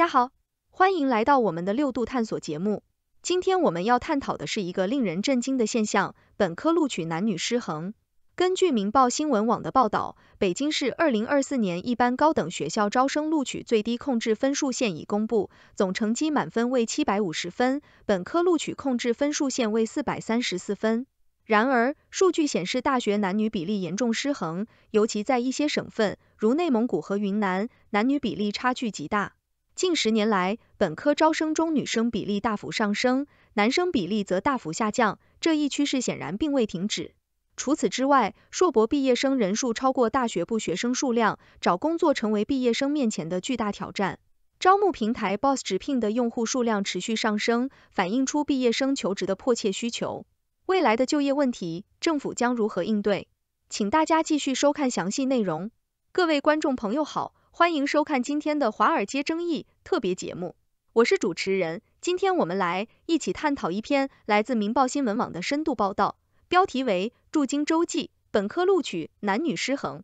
大家好，欢迎来到我们的六度探索节目。今天我们要探讨的是一个令人震惊的现象：本科录取男女失衡。根据《明报新闻网》的报道，北京市2024年一般高等学校招生录取最低控制分数线已公布，总成绩满分为750分，本科录取控制分数线为434分。然而，数据显示大学男女比例严重失衡，尤其在一些省份，如内蒙古和云南，男女比例差距极大。近十年来，本科招生中女生比例大幅上升，男生比例则大幅下降，这一趋势显然并未停止。除此之外，硕博毕业生人数超过大学部学生数量，找工作成为毕业生面前的巨大挑战。招募平台 Boss 直聘的用户数量持续上升，反映出毕业生求职的迫切需求。未来的就业问题，政府将如何应对？请大家继续收看详细内容。各位观众朋友好。欢迎收看今天的华尔街争议特别节目，我是主持人，今天我们来一起探讨一篇来自民报新闻网的深度报道，标题为《驻京洲际本科录取男女失衡》。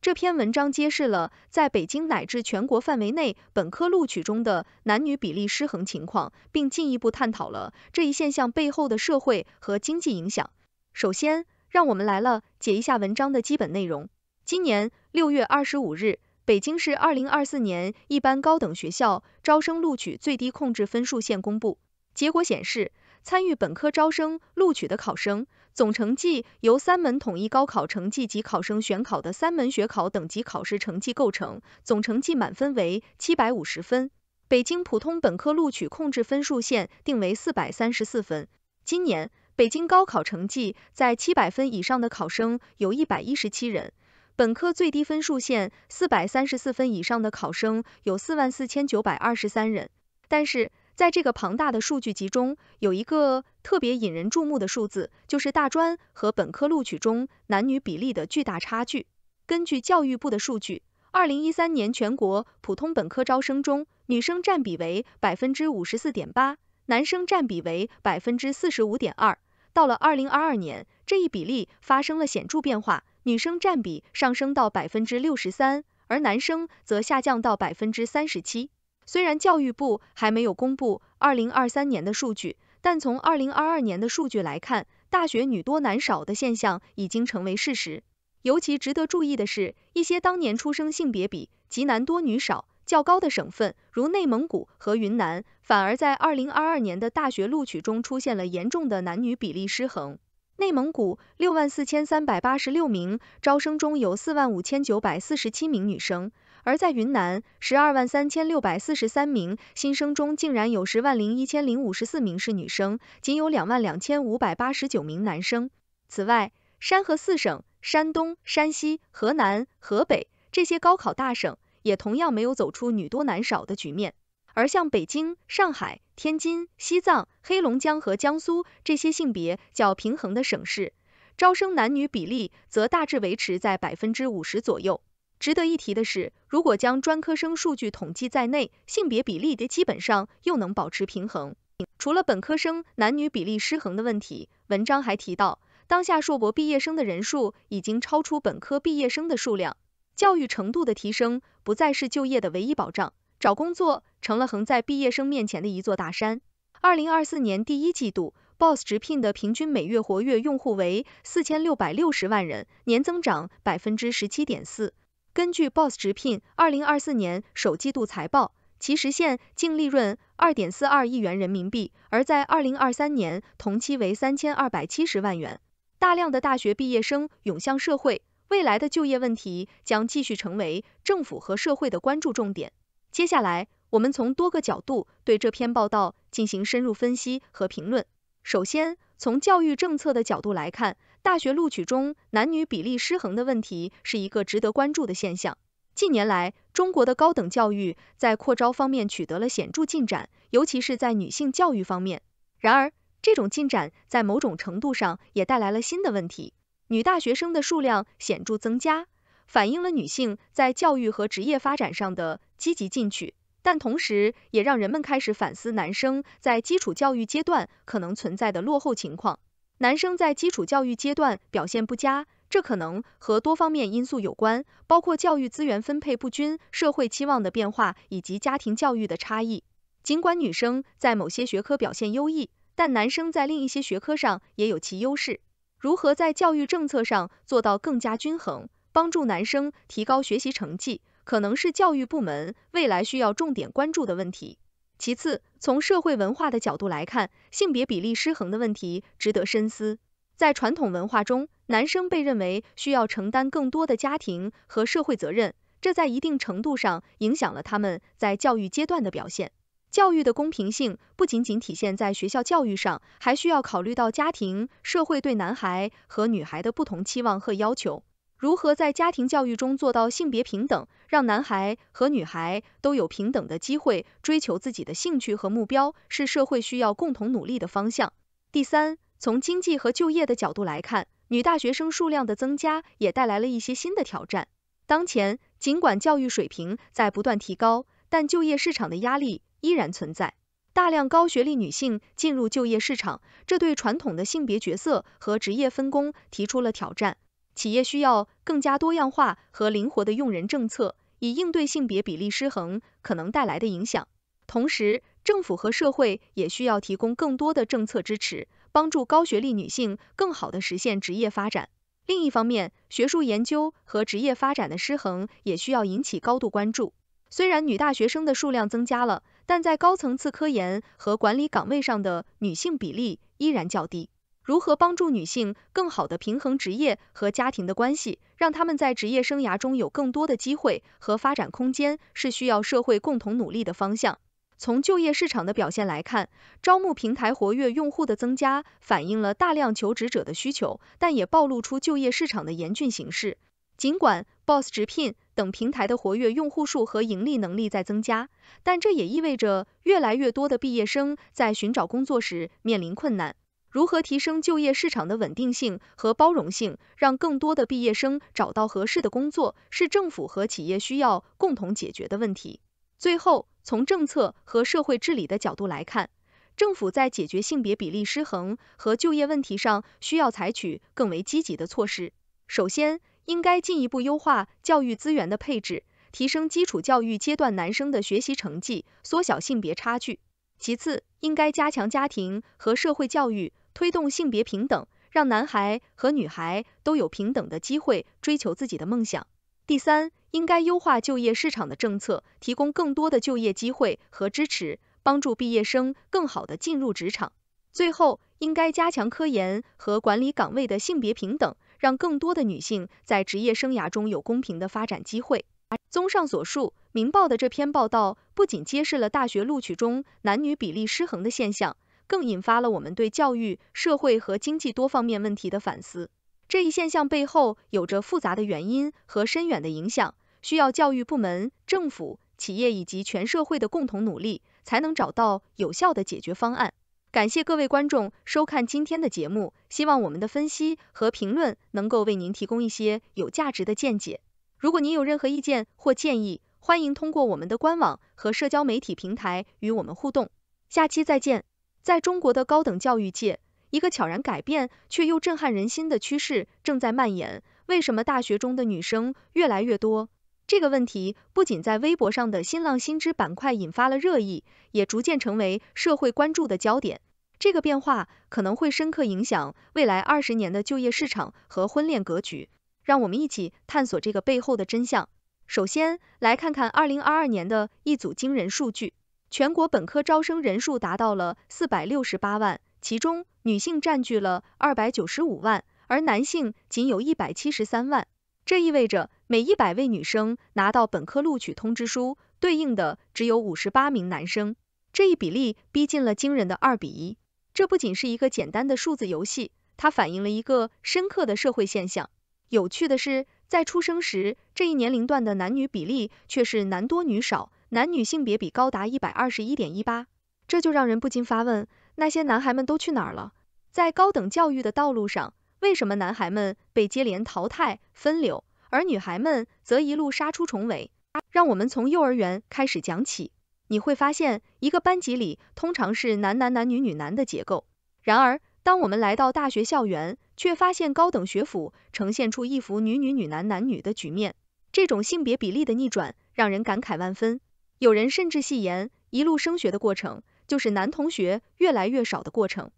这篇文章揭示了在北京乃至全国范围内本科录取中的男女比例失衡情况，并进一步探讨了这一现象背后的社会和经济影响。首先，让我们来了解一下文章的基本内容。今年六月二十五日。北京市二零二四年一般高等学校招生录取最低控制分数线公布。结果显示，参与本科招生录取的考生总成绩由三门统一高考成绩及考生选考的三门学考等级考试成绩构成，总成绩满分为七百五十分。北京普通本科录取控制分数线定为四百三十四分。今年，北京高考成绩在七百分以上的考生有一百一十七人。本科最低分数线四百三十四分以上的考生有四万四千九百二十三人，但是在这个庞大的数据集中，有一个特别引人注目的数字，就是大专和本科录取中男女比例的巨大差距。根据教育部的数据，二零一三年全国普通本科招生中，女生占比为百分之五十四点八，男生占比为百分之四十五点二。到了二零二二年，这一比例发生了显著变化。女生占比上升到百分之六十三，而男生则下降到百分之三十七。虽然教育部还没有公布二零二三年的数据，但从二零二二年的数据来看，大学女多男少的现象已经成为事实。尤其值得注意的是，一些当年出生性别比极男多女少较高的省份，如内蒙古和云南，反而在二零二二年的大学录取中出现了严重的男女比例失衡。内蒙古六万四千三百八十六名招生中有四万五千九百四十七名女生，而在云南十二万三千六百四十三名新生中，竟然有十万零一千零五十四名是女生，仅有两万两千五百八十九名男生。此外，山河四省山东、山西、河南、河北这些高考大省，也同样没有走出女多男少的局面，而像北京、上海。天津、西藏、黑龙江和江苏这些性别较平衡的省市，招生男女比例则大致维持在百分之五十左右。值得一提的是，如果将专科生数据统计在内，性别比例基本上又能保持平衡。除了本科生男女比例失衡的问题，文章还提到，当下硕博毕业生的人数已经超出本科毕业生的数量，教育程度的提升不再是就业的唯一保障。找工作成了横在毕业生面前的一座大山。二零二四年第一季度，BOSS 直聘的平均每月活跃用户为四千六百六十万人，年增长百分之十七点四。根据 BOSS 直聘二零二四年首季度财报，其实现净利润二点四二亿元人民币，而在二零二三年同期为三千二百七十万元。大量的大学毕业生涌向社会，未来的就业问题将继续成为政府和社会的关注重点。接下来，我们从多个角度对这篇报道进行深入分析和评论。首先，从教育政策的角度来看，大学录取中男女比例失衡的问题是一个值得关注的现象。近年来，中国的高等教育在扩招方面取得了显著进展，尤其是在女性教育方面。然而，这种进展在某种程度上也带来了新的问题，女大学生的数量显著增加。反映了女性在教育和职业发展上的积极进取，但同时也让人们开始反思男生在基础教育阶段可能存在的落后情况。男生在基础教育阶段表现不佳，这可能和多方面因素有关，包括教育资源分配不均、社会期望的变化以及家庭教育的差异。尽管女生在某些学科表现优异，但男生在另一些学科上也有其优势。如何在教育政策上做到更加均衡？帮助男生提高学习成绩，可能是教育部门未来需要重点关注的问题。其次，从社会文化的角度来看，性别比例失衡的问题值得深思。在传统文化中，男生被认为需要承担更多的家庭和社会责任，这在一定程度上影响了他们在教育阶段的表现。教育的公平性不仅仅体现在学校教育上，还需要考虑到家庭、社会对男孩和女孩的不同期望和要求。如何在家庭教育中做到性别平等，让男孩和女孩都有平等的机会追求自己的兴趣和目标，是社会需要共同努力的方向。第三，从经济和就业的角度来看，女大学生数量的增加也带来了一些新的挑战。当前，尽管教育水平在不断提高，但就业市场的压力依然存在。大量高学历女性进入就业市场，这对传统的性别角色和职业分工提出了挑战。企业需要更加多样化和灵活的用人政策，以应对性别比例失衡可能带来的影响。同时，政府和社会也需要提供更多的政策支持，帮助高学历女性更好地实现职业发展。另一方面，学术研究和职业发展的失衡也需要引起高度关注。虽然女大学生的数量增加了，但在高层次科研和管理岗位上的女性比例依然较低。如何帮助女性更好地平衡职业和家庭的关系，让他们在职业生涯中有更多的机会和发展空间，是需要社会共同努力的方向。从就业市场的表现来看，招募平台活跃用户的增加反映了大量求职者的需求，但也暴露出就业市场的严峻形势。尽管 Boss 直聘等平台的活跃用户数和盈利能力在增加，但这也意味着越来越多的毕业生在寻找工作时面临困难。如何提升就业市场的稳定性和包容性，让更多的毕业生找到合适的工作，是政府和企业需要共同解决的问题。最后，从政策和社会治理的角度来看，政府在解决性别比例失衡和就业问题上需要采取更为积极的措施。首先，应该进一步优化教育资源的配置，提升基础教育阶段男生的学习成绩，缩小性别差距。其次，应该加强家庭和社会教育。推动性别平等，让男孩和女孩都有平等的机会追求自己的梦想。第三，应该优化就业市场的政策，提供更多的就业机会和支持，帮助毕业生更好地进入职场。最后，应该加强科研和管理岗位的性别平等，让更多的女性在职业生涯中有公平的发展机会。综上所述，明报的这篇报道不仅揭示了大学录取中男女比例失衡的现象。更引发了我们对教育、社会和经济多方面问题的反思。这一现象背后有着复杂的原因和深远的影响，需要教育部门、政府、企业以及全社会的共同努力，才能找到有效的解决方案。感谢各位观众收看今天的节目，希望我们的分析和评论能够为您提供一些有价值的见解。如果您有任何意见或建议，欢迎通过我们的官网和社交媒体平台与我们互动。下期再见。在中国的高等教育界，一个悄然改变却又震撼人心的趋势正在蔓延。为什么大学中的女生越来越多？这个问题不仅在微博上的新浪新知板块引发了热议，也逐渐成为社会关注的焦点。这个变化可能会深刻影响未来二十年的就业市场和婚恋格局。让我们一起探索这个背后的真相。首先，来看看二零二二年的一组惊人数据。全国本科招生人数达到了四百六十八万，其中女性占据了二百九十五万，而男性仅有一百七十三万。这意味着每一百位女生拿到本科录取通知书，对应的只有五十八名男生。这一比例逼近了惊人的二比一。这不仅是一个简单的数字游戏，它反映了一个深刻的社会现象。有趣的是，在出生时，这一年龄段的男女比例却是男多女少。男女性别比高达一百二十一点一八，这就让人不禁发问：那些男孩们都去哪儿了？在高等教育的道路上，为什么男孩们被接连淘汰分流，而女孩们则一路杀出重围？让我们从幼儿园开始讲起，你会发现，一个班级里通常是男男男女女男的结构。然而，当我们来到大学校园，却发现高等学府呈现出一幅女女女男男女的局面。这种性别比例的逆转，让人感慨万分。有人甚至戏言，一路升学的过程，就是男同学越来越少的过程。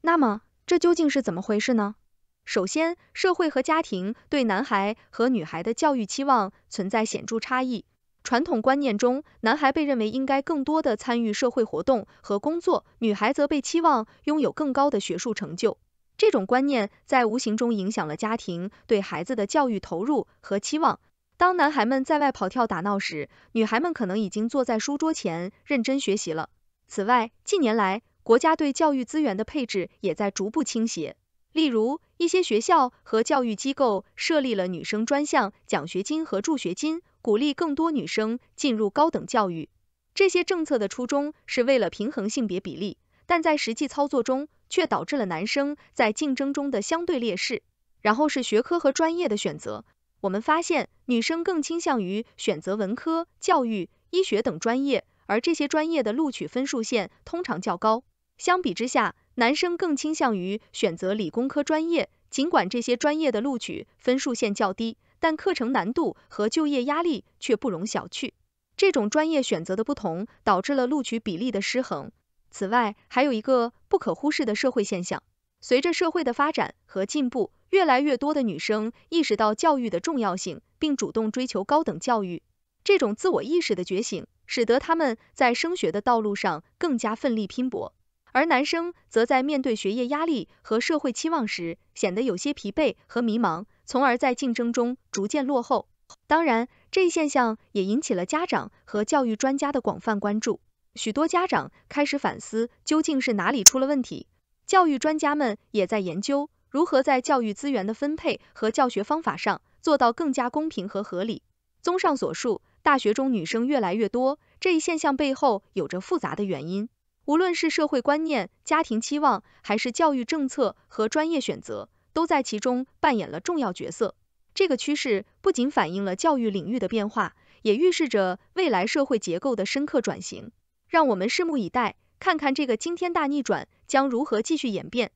那么，这究竟是怎么回事呢？首先，社会和家庭对男孩和女孩的教育期望存在显著差异。传统观念中，男孩被认为应该更多的参与社会活动和工作，女孩则被期望拥有更高的学术成就。这种观念在无形中影响了家庭对孩子的教育投入和期望。当男孩们在外跑跳打闹时，女孩们可能已经坐在书桌前认真学习了。此外，近年来国家对教育资源的配置也在逐步倾斜，例如一些学校和教育机构设立了女生专项奖学金和助学金，鼓励更多女生进入高等教育。这些政策的初衷是为了平衡性别比例，但在实际操作中却导致了男生在竞争中的相对劣势。然后是学科和专业的选择。我们发现，女生更倾向于选择文科、教育、医学等专业，而这些专业的录取分数线通常较高。相比之下，男生更倾向于选择理工科专业，尽管这些专业的录取分数线较低，但课程难度和就业压力却不容小觑。这种专业选择的不同，导致了录取比例的失衡。此外，还有一个不可忽视的社会现象：随着社会的发展和进步。越来越多的女生意识到教育的重要性，并主动追求高等教育。这种自我意识的觉醒，使得他们在升学的道路上更加奋力拼搏。而男生则在面对学业压力和社会期望时，显得有些疲惫和迷茫，从而在竞争中逐渐落后。当然，这一现象也引起了家长和教育专家的广泛关注。许多家长开始反思究竟是哪里出了问题，教育专家们也在研究。如何在教育资源的分配和教学方法上做到更加公平和合理？综上所述，大学中女生越来越多这一现象背后有着复杂的原因，无论是社会观念、家庭期望，还是教育政策和专业选择，都在其中扮演了重要角色。这个趋势不仅反映了教育领域的变化，也预示着未来社会结构的深刻转型。让我们拭目以待，看看这个惊天大逆转将如何继续演变。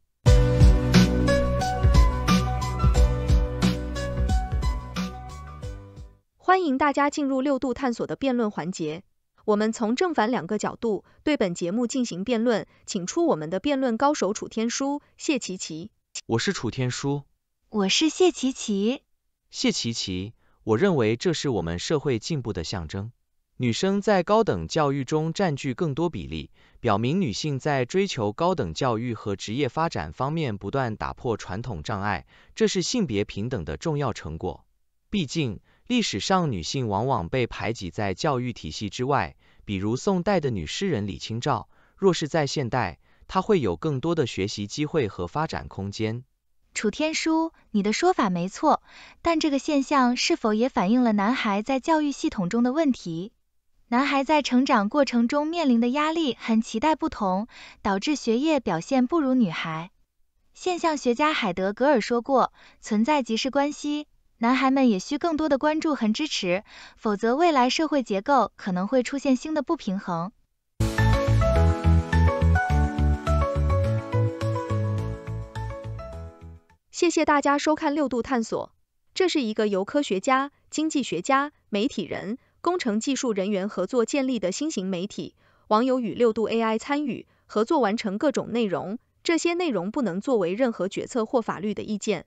欢迎大家进入六度探索的辩论环节，我们从正反两个角度对本节目进行辩论，请出我们的辩论高手楚天舒、谢琪琪。我是楚天舒，我是谢琪琪。谢琪琪，我认为这是我们社会进步的象征。女生在高等教育中占据更多比例，表明女性在追求高等教育和职业发展方面不断打破传统障碍，这是性别平等的重要成果。毕竟。历史上女性往往被排挤在教育体系之外，比如宋代的女诗人李清照，若是在现代，她会有更多的学习机会和发展空间。楚天舒，你的说法没错，但这个现象是否也反映了男孩在教育系统中的问题？男孩在成长过程中面临的压力和期待不同，导致学业表现不如女孩。现象学家海德格尔说过：“存在即是关系。”男孩们也需更多的关注和支持，否则未来社会结构可能会出现新的不平衡。谢谢大家收看六度探索，这是一个由科学家、经济学家、媒体人、工程技术人员合作建立的新型媒体。网友与六度 AI 参与合作完成各种内容，这些内容不能作为任何决策或法律的意见。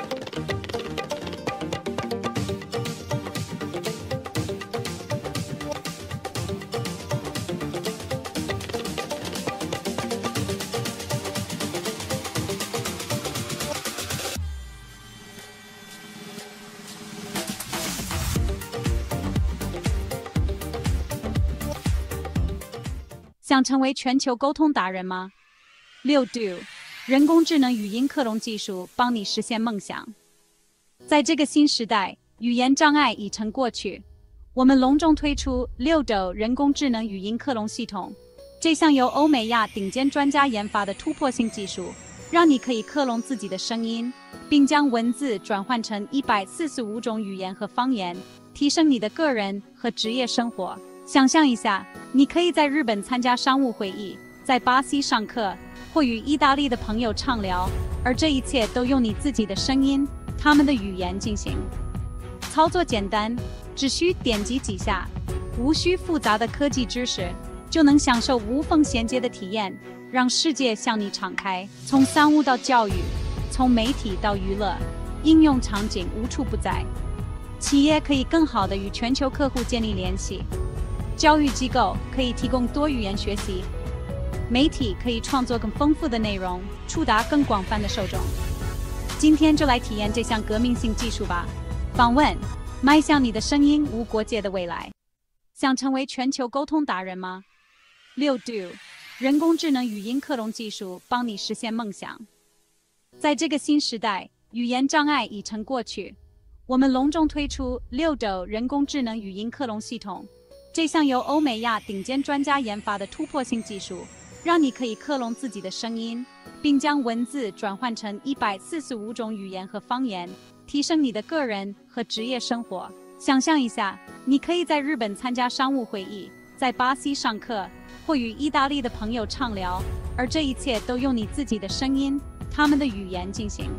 想成为全球沟通达人吗？六 do，人工智能语音克隆技术帮你实现梦想。在这个新时代，语言障碍已成过去。我们隆重推出六 do 人工智能语音克隆系统。这项由欧美亚顶尖专家研发的突破性技术，让你可以克隆自己的声音，并将文字转换成一百四十五种语言和方言，提升你的个人和职业生活。想象一下，你可以在日本参加商务会议，在巴西上课，或与意大利的朋友畅聊，而这一切都用你自己的声音、他们的语言进行。操作简单，只需点击几下，无需复杂的科技知识，就能享受无缝衔接的体验，让世界向你敞开。从商务到教育，从媒体到娱乐，应用场景无处不在。企业可以更好地与全球客户建立联系。教育机构可以提供多语言学习，媒体可以创作更丰富的内容，触达更广泛的受众。今天就来体验这项革命性技术吧！访问迈向你的声音无国界的未来。想成为全球沟通达人吗？六 Do 人工智能语音克隆技术帮你实现梦想。在这个新时代，语言障碍已成过去。我们隆重推出六 Do 人工智能语音克隆系统。这项由欧美亚顶尖专家研发的突破性技术，让你可以克隆自己的声音，并将文字转换成一百四十五种语言和方言，提升你的个人和职业生活。想象一下，你可以在日本参加商务会议，在巴西上课，或与意大利的朋友畅聊，而这一切都用你自己的声音、他们的语言进行。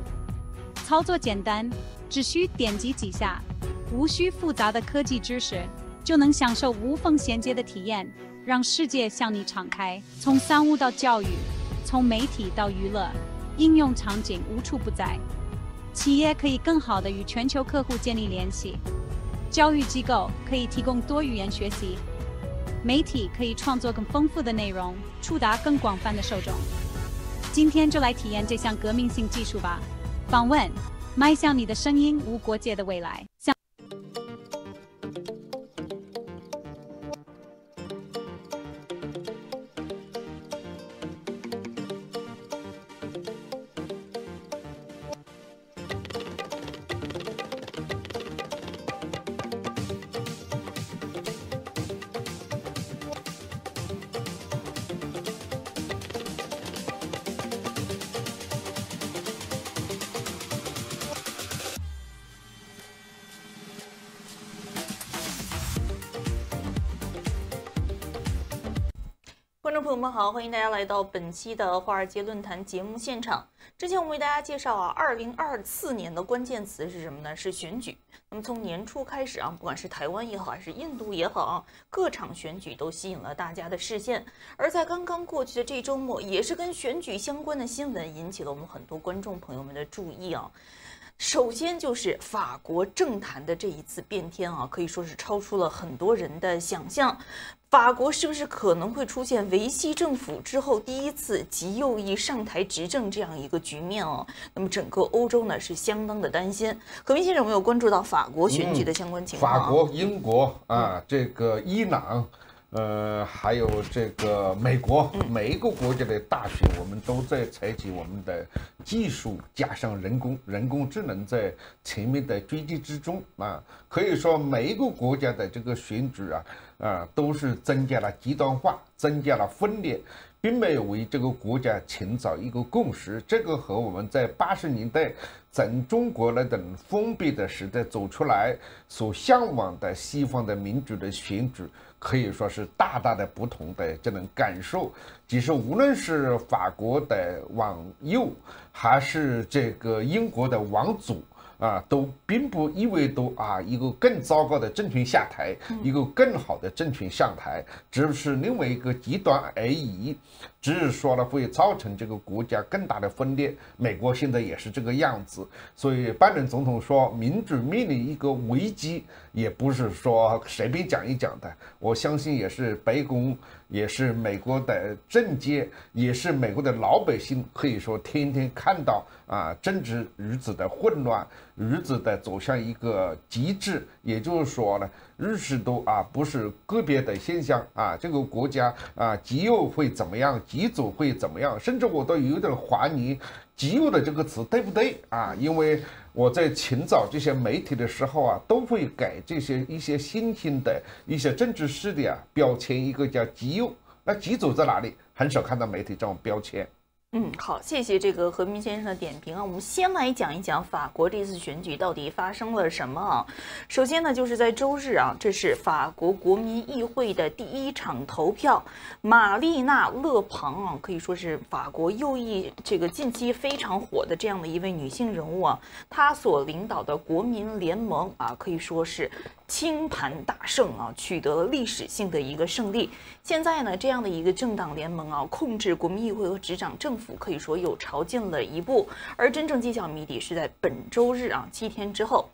操作简单，只需点击几下，无需复杂的科技知识。就能享受无缝衔接的体验，让世界向你敞开。从商务到教育，从媒体到娱乐，应用场景无处不在。企业可以更好地与全球客户建立联系，教育机构可以提供多语言学习，媒体可以创作更丰富的内容，触达更广泛的受众。今天就来体验这项革命性技术吧！访问，迈向你的声音无国界的未来。欢迎大家来到本期的华尔街论坛节目现场。之前我们为大家介绍啊，二零二四年的关键词是什么呢？是选举。那么从年初开始啊，不管是台湾也好，还是印度也好啊，各场选举都吸引了大家的视线。而在刚刚过去的这周末，也是跟选举相关的新闻引起了我们很多观众朋友们的注意啊。首先就是法国政坛的这一次变天啊，可以说是超出了很多人的想象。法国是不是可能会出现维希政府之后第一次极右翼上台执政这样一个局面啊？那么整个欧洲呢是相当的担心。何明先生有没有关注到法国选举的相关情况？法国、英国啊，这个伊朗。呃，还有这个美国，每一个国家的大学，我们都在采取我们的技术加上人工人工智能在前面的追击之中啊。可以说，每一个国家的这个选举啊，啊，都是增加了极端化，增加了分裂，并没有为这个国家寻找一个共识。这个和我们在八十年代整中国那种封闭的时代走出来所向往的西方的民主的选举。可以说是大大的不同的这种感受。其实无论是法国的往右，还是这个英国的往左。啊，都并不意味着啊，一个更糟糕的政权下台，一个更好的政权上台，只是另外一个极端而已。只是说呢，会造成这个国家更大的分裂。美国现在也是这个样子，所以拜登总统说民主面临一个危机，也不是说随便讲一讲的。我相信也是白宫。也是美国的政界，也是美国的老百姓，可以说天天看到啊政治如此的混乱，如此的走向一个极致。也就是说呢，日此都啊不是个别的现象啊，这个国家啊极右会怎么样，极左会怎么样，甚至我都有点怀疑。极右的这个词对不对啊？因为我在寻找这些媒体的时候啊，都会给这些一些新兴的一些政治势力啊标签，一个叫极右，那极左在哪里？很少看到媒体这种标签。嗯，好，谢谢这个何明先生的点评啊。我们先来讲一讲法国这次选举到底发生了什么啊。首先呢，就是在周日啊，这是法国国民议会的第一场投票。玛丽娜·勒庞啊，可以说是法国右翼这个近期非常火的这样的一位女性人物啊，她所领导的国民联盟啊，可以说是清盘大胜啊，取得了历史性的一个胜利。现在呢，这样的一个政党联盟啊，控制国民议会和执掌政。可以说有朝进了一步，而真正揭晓谜底是在本周日啊，七天之后。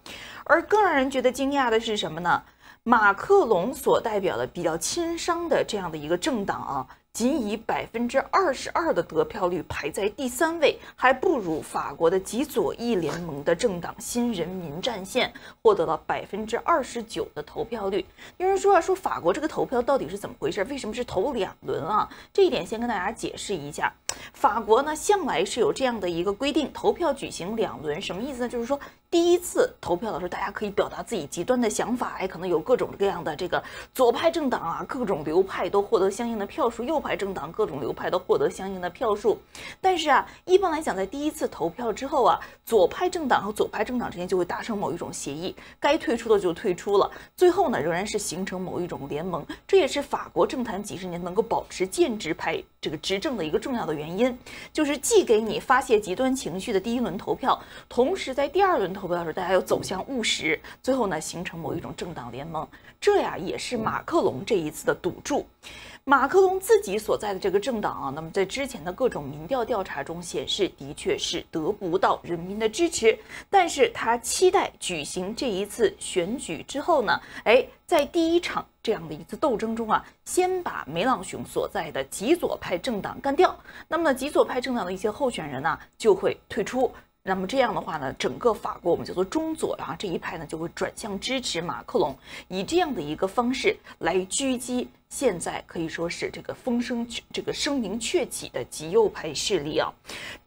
而更让人觉得惊讶的是什么呢？马克龙所代表的比较亲商的这样的一个政党啊，仅以百分之二十二的得票率排在第三位，还不如法国的极左翼联盟的政党新人民战线获得了百分之二十九的投票率。有人说啊，说法国这个投票到底是怎么回事？为什么是投两轮啊？这一点先跟大家解释一下。法国呢，向来是有这样的一个规定：投票举行两轮，什么意思呢？就是说，第一次投票的时候，大家可以表达自己极端的想法，哎，可能有各种各样的这个左派政党啊，各种流派都获得相应的票数；右派政党各种流派都获得相应的票数。但是啊，一般来讲，在第一次投票之后啊，左派政党和左派政党之间就会达成某一种协议，该退出的就退出了，最后呢，仍然是形成某一种联盟。这也是法国政坛几十年能够保持建制派这个执政的一个重要的。原因就是，既给你发泄极端情绪的第一轮投票，同时在第二轮投票的时，候，大家又走向务实，最后呢形成某一种政党联盟。这呀，也是马克龙这一次的赌注。马克龙自己所在的这个政党啊，那么在之前的各种民调调查中显示，的确是得不到人民的支持。但是他期待举行这一次选举之后呢，哎，在第一场这样的一次斗争中啊，先把梅朗雄所在的极左派政党干掉，那么极左派政党的一些候选人呢就会退出。那么这样的话呢，整个法国我们叫做中左啊这一派呢就会转向支持马克龙，以这样的一个方式来狙击现在可以说是这个风声这个声名鹊起的极右派势力啊。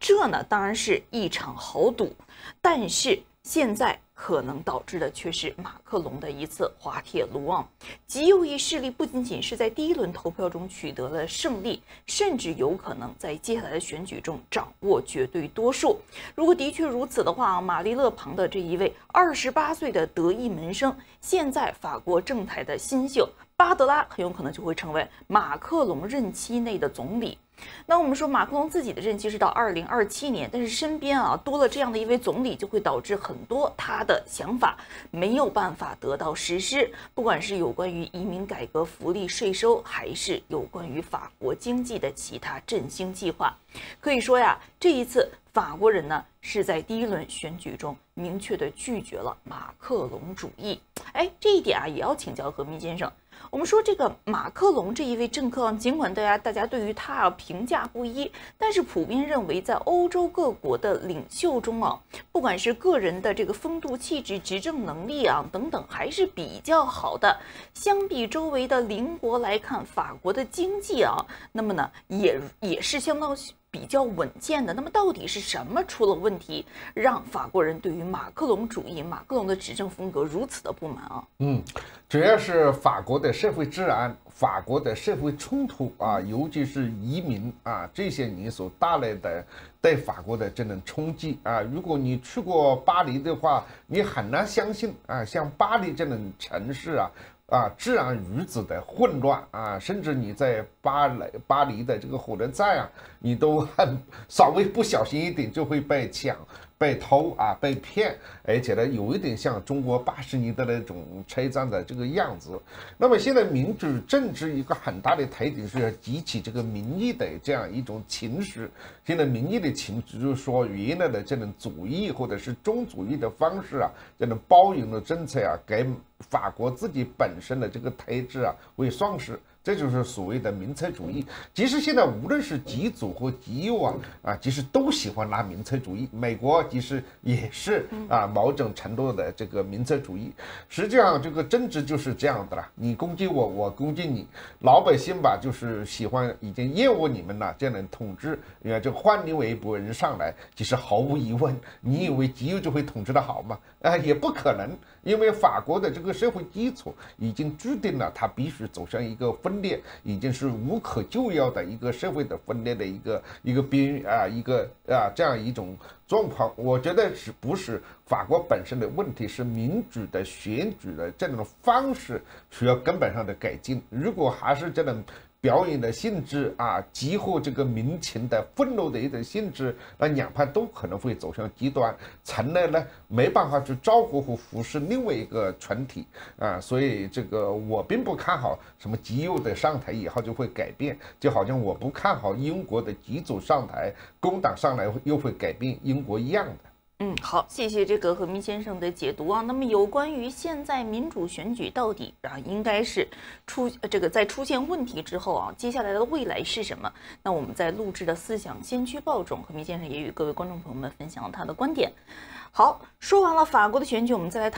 这呢当然是一场豪赌，但是现在。可能导致的却是马克龙的一次滑铁卢。啊！极右翼势力不仅仅是在第一轮投票中取得了胜利，甚至有可能在接下来的选举中掌握绝对多数。如果的确如此的话，玛丽勒庞的这一位二十八岁的得意门生，现在法国政坛的新秀巴德拉，很有可能就会成为马克龙任期内的总理。那我们说马克龙自己的任期是到二零二七年，但是身边啊多了这样的一位总理，就会导致很多他的想法没有办法得到实施，不管是有关于移民改革、福利、税收，还是有关于法国经济的其他振兴计划。可以说呀，这一次法国人呢是在第一轮选举中明确的拒绝了马克龙主义。哎，这一点啊也要请教何明先生。我们说这个马克龙这一位政客，尽管大家大家对于他啊评价不一，但是普遍认为在欧洲各国的领袖中啊，不管是个人的这个风度、气质、执政能力啊等等，还是比较好的。相比周围的邻国来看，法国的经济啊，那么呢，也也是相当。比较稳健的，那么到底是什么出了问题，让法国人对于马克龙主义、马克龙的执政风格如此的不满啊？嗯，主要是法国的社会治安、法国的社会冲突啊，尤其是移民啊这些因素带来的对法国的这种冲击啊。如果你去过巴黎的话，你很难相信啊，像巴黎这种城市啊。啊，治安如此的混乱啊，甚至你在巴黎巴黎的这个火车站啊，你都很稍微不小心一点就会被抢。被偷啊，被骗，而且呢，有一点像中国八十年代那种拆赃的这个样子。那么现在民主政治一个很大的特点是要激起这个民意的这样一种情绪。现在民意的情绪就是说原来的这种主义或者是中主义的方式啊，这种包容的政策啊，给法国自己本身的这个特质啊，为丧失。这就是所谓的民粹主义。其实现在无论是极左和极右啊，啊，其实都喜欢拿民粹主义。美国其实也是啊某种程度的这个民粹主义。实际上这个政治就是这样的了，你攻击我，我攻击你，老百姓吧就是喜欢已经厌恶你们了这样的统治，你看，就换另外一拨人上来。其实毫无疑问，你以为极右就会统治的好吗？哎，也不可能，因为法国的这个社会基础已经注定了，它必须走向一个分裂，已经是无可救药的一个社会的分裂的一个一个边缘啊，一个啊这样一种状况。我觉得是不是法国本身的问题，是民主的选举的这种方式需要根本上的改进。如果还是这种。表演的性质啊，激活这个民情的愤怒的一种性质，那两派都可能会走向极端，成了呢没办法去照顾和服侍另外一个群体啊，所以这个我并不看好什么极右的上台以后就会改变，就好像我不看好英国的极左上台，工党上来又会改变英国一样的。嗯，好，谢谢这个何明先生的解读啊。那么有关于现在民主选举到底啊，应该是出这个在出现问题之后啊，接下来的未来是什么？那我们在录制的《思想先驱报》中，何明先生也与各位观众朋友们分享了他的观点。好，说完了法国的选举，我们再来谈。